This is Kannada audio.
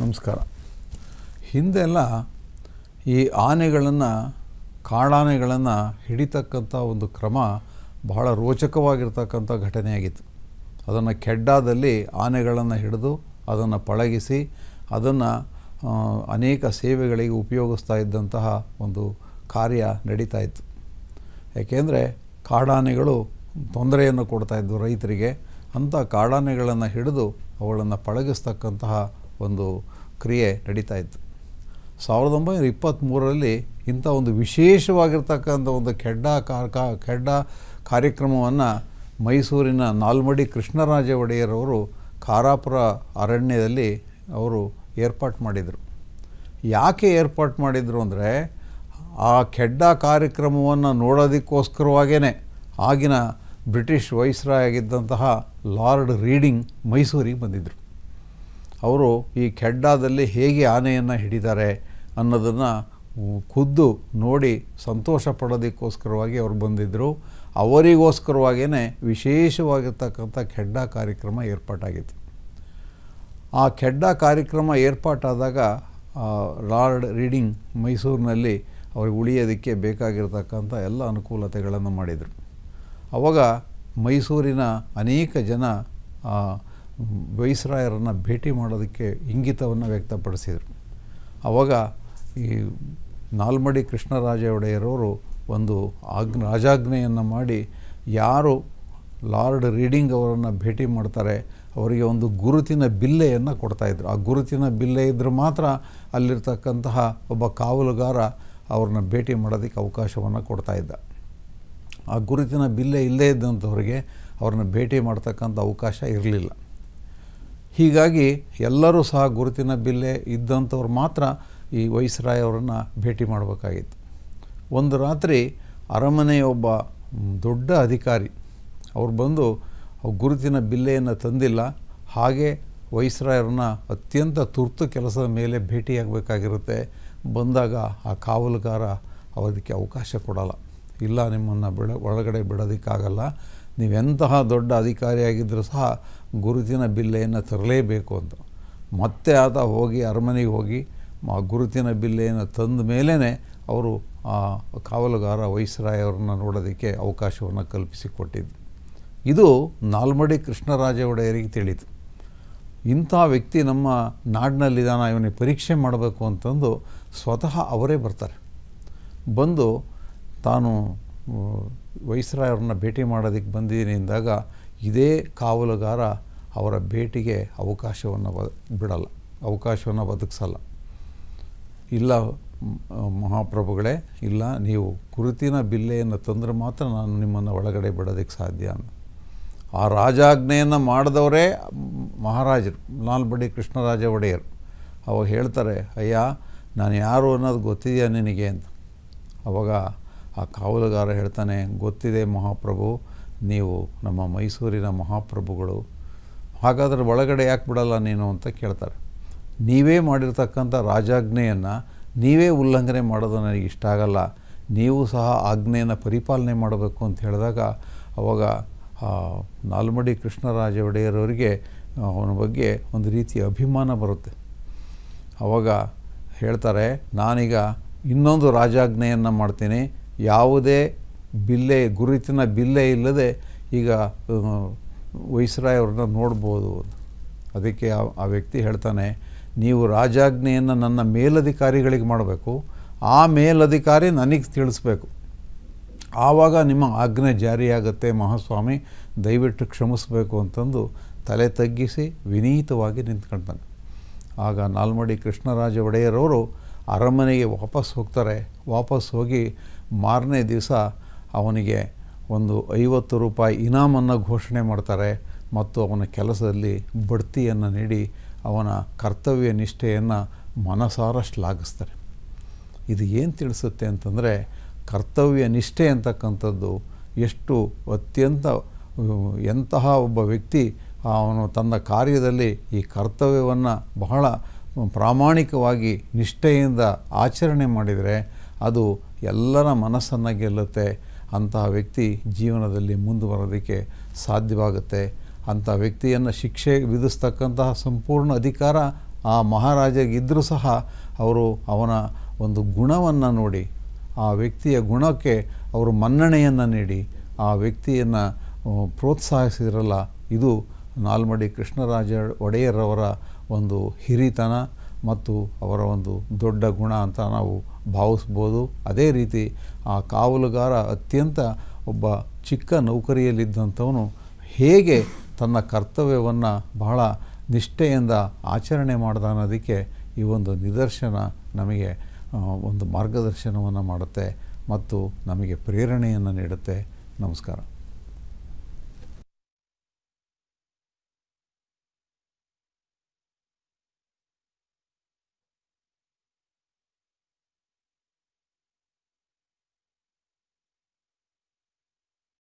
ನಮಸ್ಕಾರ ಹಿಂದೆಲ್ಲ ಈ ಆನೆಗಳನ್ನು ಕಾಡಾನೆಗಳನ್ನು ಹಿಡಿತಕ್ಕಂಥ ಒಂದು ಕ್ರಮ ಬಹಳ ರೋಚಕವಾಗಿರ್ತಕ್ಕಂಥ ಘಟನೆಯಾಗಿತ್ತು ಅದನ್ನು ಕೆಡ್ಡಾದಲ್ಲಿ ಆನೆಗಳನ್ನು ಹಿಡಿದು ಅದನ್ನು ಪಳಗಿಸಿ ಅದನ್ನು ಅನೇಕ ಸೇವೆಗಳಿಗೆ ಉಪಯೋಗಿಸ್ತಾ ಇದ್ದಂತಹ ಒಂದು ಕಾರ್ಯ ನಡೀತಾ ಇತ್ತು ಏಕೆಂದರೆ ಕಾಡಾನೆಗಳು ತೊಂದರೆಯನ್ನು ಇದ್ದವು ರೈತರಿಗೆ ಅಂಥ ಕಾಡಾನೆಗಳನ್ನು ಹಿಡಿದು ಅವುಗಳನ್ನು ಪಳಗಿಸ್ತಕ್ಕಂತಹ ಒಂದು ಕ್ರಿಯೆ ನಡೀತಾ ಇತ್ತು ಸಾವಿರದ ಒಂಬೈನೂರ ಇಪ್ಪತ್ತ್ಮೂರರಲ್ಲಿ ಇಂಥ ಒಂದು ವಿಶೇಷವಾಗಿರ್ತಕ್ಕಂಥ ಒಂದು ಕೆಡ್ಡ ಕಾ ಕೆಡ್ಡ ಕಾರ್ಯಕ್ರಮವನ್ನು ಮೈಸೂರಿನ ನಾಲ್ಮಡಿ ಕೃಷ್ಣರಾಜ ಒಡೆಯರ್ ಅವರು ಖಾರಾಪುರ ಅರಣ್ಯದಲ್ಲಿ ಅವರು ಏರ್ಪಾಟ್ ಮಾಡಿದರು ಯಾಕೆ ಏರ್ಪಾಟ್ ಮಾಡಿದರು ಅಂದರೆ ಆ ಕೆಡ್ಡ ಕಾರ್ಯಕ್ರಮವನ್ನು ನೋಡೋದಕ್ಕೋಸ್ಕರವಾಗೇ ಆಗಿನ ಬ್ರಿಟಿಷ್ ವೈಸ್ರಾಯ್ ಆಗಿದ್ದಂತಹ ಲಾರ್ಡ್ ರೀಡಿಂಗ್ ಮೈಸೂರಿಗೆ ಬಂದಿದ್ದರು ಅವರು ಈ ಖೆಡ್ಡಾದಲ್ಲಿ ಹೇಗೆ ಆನೆಯನ್ನು ಹಿಡಿದಾರೆ ಅನ್ನೋದನ್ನು ಖುದ್ದು ನೋಡಿ ಸಂತೋಷ ಪಡೋದಕ್ಕೋಸ್ಕರವಾಗಿ ಅವರು ಬಂದಿದ್ದರು ಅವರಿಗೋಸ್ಕರವಾಗಿಯೇ ವಿಶೇಷವಾಗಿರ್ತಕ್ಕಂಥ ಖೆಡ್ಡ ಕಾರ್ಯಕ್ರಮ ಏರ್ಪಾಟಾಗಿತ್ತು ಆ ಕೆಡ್ಡ ಕಾರ್ಯಕ್ರಮ ಏರ್ಪಾಟಾದಾಗ ಲಾರ್ಡ್ ರೀಡಿಂಗ್ ಮೈಸೂರಿನಲ್ಲಿ ಅವ್ರಿಗೆ ಉಳಿಯೋದಕ್ಕೆ ಬೇಕಾಗಿರ್ತಕ್ಕಂಥ ಎಲ್ಲ ಅನುಕೂಲತೆಗಳನ್ನು ಮಾಡಿದರು ಅವಾಗ ಮೈಸೂರಿನ ಅನೇಕ ಜನ ವೈಸ್ರಾಯರನ್ನು ಭೇಟಿ ಮಾಡೋದಕ್ಕೆ ಇಂಗಿತವನ್ನು ವ್ಯಕ್ತಪಡಿಸಿದರು ಆವಾಗ ಈ ನಾಲ್ಮಡಿ ಕೃಷ್ಣರಾಜ ಒಡೆಯರವರು ಒಂದು ಆಗ್ ರಾಜಾಜ್ಞೆಯನ್ನು ಮಾಡಿ ಯಾರು ಲಾರ್ಡ್ ರೀಡಿಂಗ್ ಅವರನ್ನು ಭೇಟಿ ಮಾಡ್ತಾರೆ ಅವರಿಗೆ ಒಂದು ಗುರುತಿನ ಬಿಲ್ಲೆಯನ್ನು ಕೊಡ್ತಾಯಿದ್ರು ಆ ಗುರುತಿನ ಬಿಲ್ಲೆ ಇದ್ದರೆ ಮಾತ್ರ ಅಲ್ಲಿರ್ತಕ್ಕಂತಹ ಒಬ್ಬ ಕಾವಲುಗಾರ ಅವ್ರನ್ನ ಭೇಟಿ ಮಾಡೋದಕ್ಕೆ ಅವಕಾಶವನ್ನು ಕೊಡ್ತಾಯಿದ್ದ ಆ ಗುರುತಿನ ಬಿಲ್ಲೆ ಇಲ್ಲದೇ ಇದ್ದಂಥವ್ರಿಗೆ ಅವ್ರನ್ನ ಭೇಟಿ ಮಾಡ್ತಕ್ಕಂಥ ಅವಕಾಶ ಇರಲಿಲ್ಲ ಹೀಗಾಗಿ ಎಲ್ಲರೂ ಸಹ ಗುರುತಿನ ಬಿಲ್ಲೆ ಇದ್ದಂಥವ್ರು ಮಾತ್ರ ಈ ವೈಸ್ರಾಯ್ ಅವರನ್ನು ಭೇಟಿ ಮಾಡಬೇಕಾಗಿತ್ತು ಒಂದು ರಾತ್ರಿ ಅರಮನೆಯ ಒಬ್ಬ ದೊಡ್ಡ ಅಧಿಕಾರಿ ಅವ್ರು ಬಂದು ಗುರುತಿನ ಬಿಲ್ಲೆಯನ್ನು ತಂದಿಲ್ಲ ಹಾಗೆ ವೈಸ್ರಾಯರನ್ನು ಅತ್ಯಂತ ತುರ್ತು ಕೆಲಸದ ಮೇಲೆ ಭೇಟಿಯಾಗಬೇಕಾಗಿರುತ್ತೆ ಬಂದಾಗ ಆ ಕಾವಲುಗಾರ ಅವರಿಗೆ ಅವಕಾಶ ಕೊಡಲ್ಲ ಇಲ್ಲ ನಿಮ್ಮನ್ನು ಬಿಡ ಒಳಗಡೆ ಬಿಡೋದಕ್ಕಾಗಲ್ಲ ನೀವೆಂತಹ ದೊಡ್ಡ ಅಧಿಕಾರಿಯಾಗಿದ್ದರೂ ಸಹ ಗುರುತಿನ ಬಿಲ್ಲೆಯನ್ನು ತರಲೇಬೇಕು ಅಂತ ಮತ್ತೆ ಆತ ಹೋಗಿ ಅರಮನೆಗೆ ಹೋಗಿ ಗುರುತಿನ ಬಿಲ್ಲೆಯನ್ನು ತಂದ ಮೇಲೇ ಅವರು ಆ ಕಾವಲುಗಾರ ವೈಸರಾಯವ್ರನ್ನ ನೋಡೋದಕ್ಕೆ ಅವಕಾಶವನ್ನು ಕಲ್ಪಿಸಿಕೊಟ್ಟಿದ್ದು ಇದು ನಾಲ್ಮಡಿ ಕೃಷ್ಣರಾಜ ಒಡೆಯರಿಗೆ ತಿಳಿತು ಇಂಥ ವ್ಯಕ್ತಿ ನಮ್ಮ ನಾಡಿನಲ್ಲಿದ್ದಾನ ಇವನಿಗೆ ಪರೀಕ್ಷೆ ಮಾಡಬೇಕು ಅಂತಂದು ಸ್ವತಃ ಅವರೇ ಬರ್ತಾರೆ ಬಂದು ತಾನು ವೈಸ್ರಾಯವ್ರನ್ನ ಭೇಟಿ ಮಾಡೋದಕ್ಕೆ ಬಂದಿದ್ದೀನಿ ಅಂದಾಗ ಇದೇ ಕಾವಲುಗಾರ ಅವರ ಭೇಟಿಗೆ ಅವಕಾಶವನ್ನು ಬ ಬಿಡಲ್ಲ ಅವಕಾಶವನ್ನು ಒದಗಿಸಲ್ಲ ಇಲ್ಲ ಮಹಾಪ್ರಭುಗಳೇ ಇಲ್ಲ ನೀವು ಕುರುತಿನ ಬಿಲ್ಲೆಯನ್ನು ತಂದರೆ ಮಾತ್ರ ನಾನು ನಿಮ್ಮನ್ನು ಒಳಗಡೆ ಬಿಡೋದಕ್ಕೆ ಸಾಧ್ಯ ಅಂತ ಆ ರಾಜಾಜ್ಞೆಯನ್ನು ಮಾಡಿದವರೇ ಮಹಾರಾಜರು ನಾಲ್ಬಡಿ ಕೃಷ್ಣರಾಜ ಒಡೆಯರು ಅವಾಗ ಹೇಳ್ತಾರೆ ಅಯ್ಯ ನಾನು ಯಾರು ಅನ್ನೋದು ಗೊತ್ತಿದೆಯಾ ನಿನಗೆ ಅಂತ ಅವಾಗ ಆ ಕಾವಲುಗಾರ ಹೇಳ್ತಾನೆ ಗೊತ್ತಿದೆ ಮಹಾಪ್ರಭು ನೀವು ನಮ್ಮ ಮೈಸೂರಿನ ಮಹಾಪ್ರಭುಗಳು ಹಾಗಾದ್ರೆ ಒಳಗಡೆ ಯಾಕೆ ಬಿಡಲ್ಲ ನೀನು ಅಂತ ಕೇಳ್ತಾರೆ ನೀವೇ ಮಾಡಿರ್ತಕ್ಕಂಥ ರಾಜಾಜ್ಞೆಯನ್ನು ನೀವೇ ಉಲ್ಲಂಘನೆ ಮಾಡೋದು ನನಗೆ ಇಷ್ಟ ಆಗಲ್ಲ ನೀವು ಸಹ ಆಜ್ಞೆಯನ್ನು ಪರಿಪಾಲನೆ ಮಾಡಬೇಕು ಅಂತ ಹೇಳಿದಾಗ ಅವಾಗ ನಾಲ್ಮಡಿ ಕೃಷ್ಣರಾಜ ಒಡೆಯರವರಿಗೆ ಅವನ ಬಗ್ಗೆ ಒಂದು ರೀತಿಯ ಅಭಿಮಾನ ಬರುತ್ತೆ ಅವಾಗ ಹೇಳ್ತಾರೆ ನಾನೀಗ ಇನ್ನೊಂದು ರಾಜಾಜ್ಞೆಯನ್ನು ಮಾಡ್ತೀನಿ ಯಾವುದೇ ಬಿಲ್ಲೆ ಗುರುತಿನ ಬಿಲ್ಲೆ ಇಲ್ಲದೆ ಈಗ ವೈಸ್ರಾಯ್ ಅವ್ರನ್ನ ನೋಡ್ಬೋದು ಅದಕ್ಕೆ ಆ ವ್ಯಕ್ತಿ ಹೇಳ್ತಾನೆ ನೀವು ರಾಜಾಜ್ಞೆಯನ್ನು ನನ್ನ ಮೇಲಧಿಕಾರಿಗಳಿಗೆ ಮಾಡಬೇಕು ಆ ಮೇಲಧಿಕಾರಿ ನನಗೆ ತಿಳಿಸ್ಬೇಕು ಆವಾಗ ನಿಮ್ಮ ಆಜ್ಞೆ ಜಾರಿಯಾಗತ್ತೆ ಮಹಾಸ್ವಾಮಿ ದಯವಿಟ್ಟು ಕ್ಷಮಿಸಬೇಕು ಅಂತಂದು ತಲೆ ತಗ್ಗಿಸಿ ವಿನೀತವಾಗಿ ನಿಂತ್ಕೊಳ್ತಾನೆ ಆಗ ನಾಲ್ಮಡಿ ಕೃಷ್ಣರಾಜ ಒಡೆಯರವರು ಅರಮನೆಗೆ ವಾಪಸ್ ಹೋಗ್ತಾರೆ ವಾಪಸ್ ಹೋಗಿ ಮಾರನೇ ದಿವಸ ಅವನಿಗೆ ಒಂದು ಐವತ್ತು ರೂಪಾಯಿ ಇನಾಮನ್ನು ಘೋಷಣೆ ಮಾಡ್ತಾರೆ ಮತ್ತು ಅವನ ಕೆಲಸದಲ್ಲಿ ಬಡ್ತಿಯನ್ನು ನೀಡಿ ಅವನ ಕರ್ತವ್ಯ ನಿಷ್ಠೆಯನ್ನು ಮನಸಾರ ಶ್ಲಾಘಿಸ್ತಾರೆ ಇದು ಏನು ತಿಳಿಸುತ್ತೆ ಅಂತಂದರೆ ಕರ್ತವ್ಯ ನಿಷ್ಠೆ ಅಂತಕ್ಕಂಥದ್ದು ಎಷ್ಟು ಅತ್ಯಂತ ಎಂತಹ ಒಬ್ಬ ವ್ಯಕ್ತಿ ಅವನು ತನ್ನ ಕಾರ್ಯದಲ್ಲಿ ಈ ಕರ್ತವ್ಯವನ್ನು ಬಹಳ ಪ್ರಾಮಾಣಿಕವಾಗಿ ನಿಷ್ಠೆಯಿಂದ ಆಚರಣೆ ಮಾಡಿದರೆ ಅದು ಎಲ್ಲರ ಮನಸ್ಸನ್ನು ಗೆಲ್ಲುತ್ತೆ ಅಂತಹ ವ್ಯಕ್ತಿ ಜೀವನದಲ್ಲಿ ಮುಂದುವರೋದಕ್ಕೆ ಸಾಧ್ಯವಾಗುತ್ತೆ ಅಂಥ ವ್ಯಕ್ತಿಯನ್ನು ಶಿಕ್ಷೆ ವಿಧಿಸ್ತಕ್ಕಂತಹ ಸಂಪೂರ್ಣ ಅಧಿಕಾರ ಆ ಮಹಾರಾಜರಿಗಿದ್ದರೂ ಸಹ ಅವರು ಅವನ ಒಂದು ಗುಣವನ್ನು ನೋಡಿ ಆ ವ್ಯಕ್ತಿಯ ಗುಣಕ್ಕೆ ಅವರು ಮನ್ನಣೆಯನ್ನು ನೀಡಿ ಆ ವ್ಯಕ್ತಿಯನ್ನು ಪ್ರೋತ್ಸಾಹಿಸಿರಲ್ಲ ಇದು ನಾಲ್ಮಡಿ ಕೃಷ್ಣರಾಜ ಒಡೆಯರವರ ಒಂದು ಹಿರಿತನ ಮತ್ತು ಅವರ ಒಂದು ದೊಡ್ಡ ಗುಣ ಅಂತ ನಾವು ಭಾವಿಸ್ಬೋದು ಅದೇ ರೀತಿ ಆ ಕಾವಲುಗಾರ ಅತ್ಯಂತ ಒಬ್ಬ ಚಿಕ್ಕ ನೌಕರಿಯಲ್ಲಿದ್ದಂಥವನು ಹೇಗೆ ತನ್ನ ಕರ್ತವ್ಯವನ್ನು ಬಹಳ ನಿಷ್ಠೆಯಿಂದ ಆಚರಣೆ ಮಾಡ್ದ ಅನ್ನೋದಕ್ಕೆ ಈ ಒಂದು ನಿದರ್ಶನ ನಮಗೆ ಒಂದು ಮಾರ್ಗದರ್ಶನವನ್ನು ಮಾಡುತ್ತೆ ಮತ್ತು ನಮಗೆ ಪ್ರೇರಣೆಯನ್ನು ನೀಡುತ್ತೆ ನಮಸ್ಕಾರ